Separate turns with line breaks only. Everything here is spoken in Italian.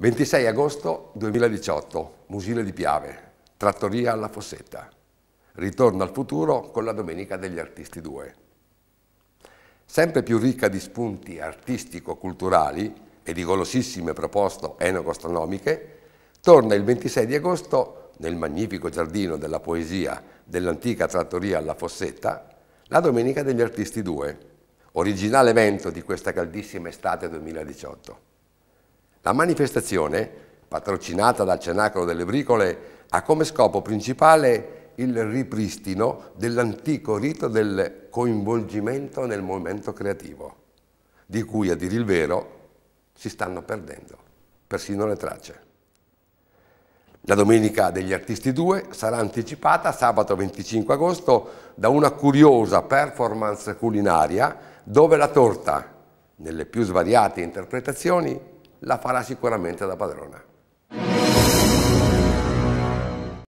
26 agosto 2018, Musile di Piave, Trattoria alla Fossetta. Ritorno al futuro con la Domenica degli Artisti 2. Sempre più ricca di spunti artistico-culturali e di golosissime proposte enogastronomiche, torna il 26 di agosto nel magnifico giardino della poesia dell'antica trattoria alla Fossetta, la Domenica degli Artisti 2, originale evento di questa caldissima estate 2018. La manifestazione, patrocinata dal Cenacolo delle Bricole, ha come scopo principale il ripristino dell'antico rito del coinvolgimento nel movimento creativo, di cui a dir il vero si stanno perdendo, persino le tracce. La Domenica degli Artisti 2 sarà anticipata sabato 25 agosto da una curiosa performance culinaria dove la torta, nelle più svariate interpretazioni, la farà sicuramente da padrona.